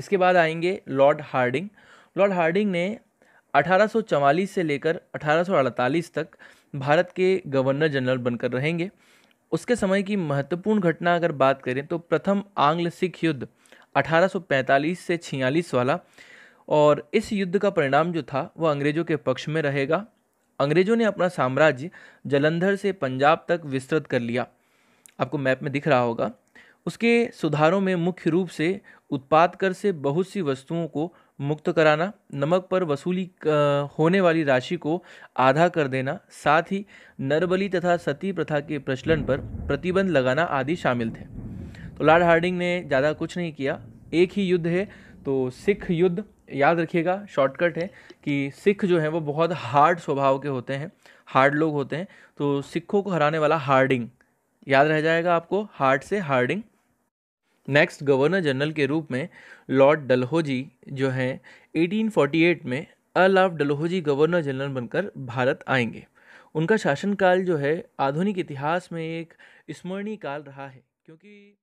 इसके बाद आएंगे लॉर्ड हार्डिंग लॉर्ड हार्डिंग ने 1844 से लेकर 1848 तक भारत के गवर्नर जनरल बनकर रहेंगे उसके समय की महत्वपूर्ण घटना अगर बात करें तो प्रथम आंग्ल सिख युद्ध 1845 से छियालीस वाला और इस युद्ध का परिणाम जो था वह अंग्रेज़ों के पक्ष में रहेगा अंग्रेज़ों ने अपना साम्राज्य जलंधर से पंजाब तक विस्तृत कर लिया आपको मैप में दिख रहा होगा उसके सुधारों में मुख्य रूप से उत्पाद कर से बहुत सी वस्तुओं को मुक्त कराना नमक पर वसूली होने वाली राशि को आधा कर देना साथ ही नरबली तथा सती प्रथा के प्रचलन पर प्रतिबंध लगाना आदि शामिल थे तो लॉर्ड हार्डिंग ने ज़्यादा कुछ नहीं किया एक ही युद्ध है तो सिख युद्ध याद रखिएगा शॉर्टकट है कि सिख जो है वो बहुत हार्ड स्वभाव के होते हैं हार्ड लोग होते हैं तो सिखों को हराने वाला हार्डिंग याद रह जाएगा आपको हार्ड से हार्डिंग नेक्स्ट गवर्नर जनरल के रूप में लॉर्ड डलहोजी जो हैं 1848 में अर्ल ऑफ गवर्नर जनरल बनकर भारत आएंगे उनका शासनकाल जो है आधुनिक इतिहास में एक स्मरणीय काल रहा है क्योंकि